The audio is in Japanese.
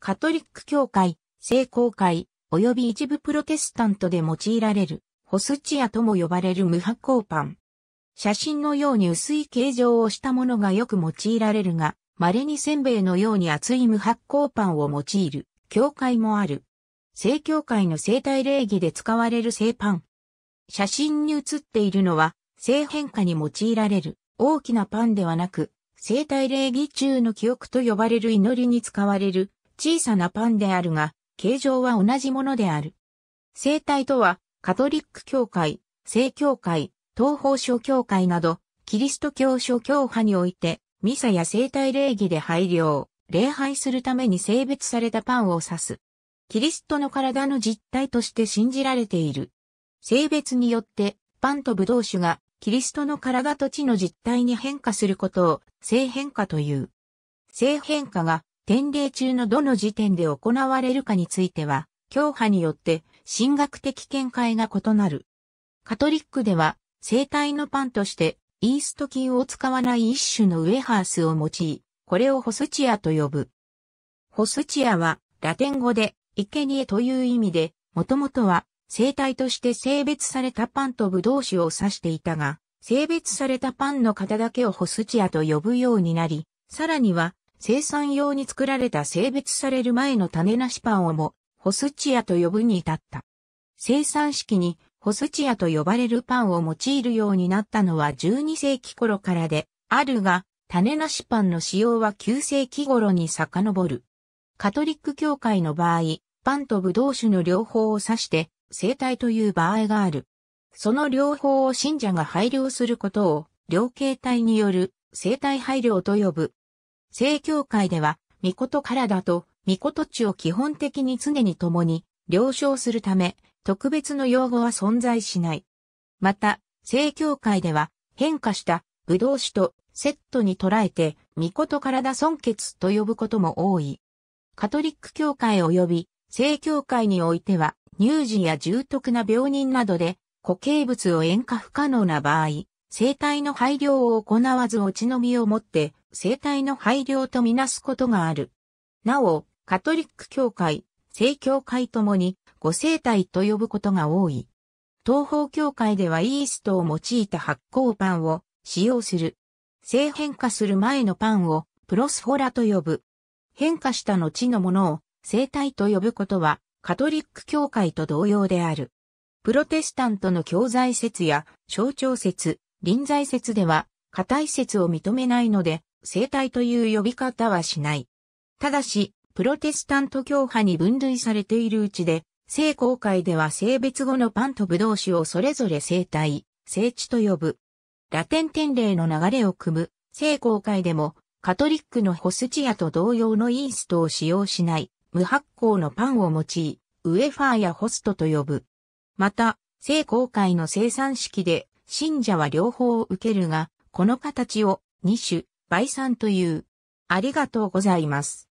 カトリック教会、聖公会、及び一部プロテスタントで用いられる、ホスチアとも呼ばれる無発酵パン。写真のように薄い形状をしたものがよく用いられるが、稀にせんべいのように厚い無発酵パンを用いる、教会もある。聖教会の生体礼儀で使われる聖パン。写真に写っているのは、性変化に用いられる、大きなパンではなく、生体礼儀中の記憶と呼ばれる祈りに使われる、小さなパンであるが、形状は同じものである。生体とは、カトリック教会、聖教会、東方諸教会など、キリスト教諸教派において、ミサや生体礼儀で拝領、礼拝するために性別されたパンを指す。キリストの体の実体として信じられている。性別によって、パンとブドウ酒が、キリストの体と地の実体に変化することを、性変化という。性変化が、典礼中のどの時点で行われるかについては、教派によって神学的見解が異なる。カトリックでは、生体のパンとして、イースト菌を使わない一種のウェハースを用い、これをホスチアと呼ぶ。ホスチアは、ラテン語で、生贄という意味で、もともとは、生体として性別されたパンとブドウ酒を指していたが、性別されたパンの型だけをホスチアと呼ぶようになり、さらには、生産用に作られた性別される前の種なしパンをも、ホスチアと呼ぶに至った。生産式にホスチアと呼ばれるパンを用いるようになったのは12世紀頃からで、あるが、種なしパンの使用は9世紀頃に遡る。カトリック教会の場合、パンとブドウ酒の両方を指して、生体という場合がある。その両方を信者が配慮することを、両形態による生体配慮と呼ぶ。正教会では、御事体と御事地を基本的に常に共に了承するため、特別の用語は存在しない。また、正教会では変化した武道士とセットに捉えて、御事体尊血と呼ぶことも多い。カトリック教会及び正教会においては、乳児や重篤な病人などで、固形物を塩化不可能な場合、生体の配慮を行わず落ち飲みをもって、生態の配慮とみなすことがある。なお、カトリック教会、聖教会ともに、ご生態と呼ぶことが多い。東方教会ではイーストを用いた発酵パンを使用する。性変化する前のパンをプロスフォラと呼ぶ。変化した後のものを生態と呼ぶことはカトリック教会と同様である。プロテスタントの教材説や象徴説、臨在説では、硬い説を認めないので、生体という呼び方はしない。ただし、プロテスタント教派に分類されているうちで、聖公会では性別後のパンと葡萄酒をそれぞれ生体、聖地と呼ぶ。ラテン天礼の流れを組む、聖公会でも、カトリックのホスチアと同様のイーストを使用しない、無発酵のパンを用い、ウエファーやホストと呼ぶ。また、聖公会の生産式で、信者は両方を受けるが、この形を、2種、倍イさんという。ありがとうございます。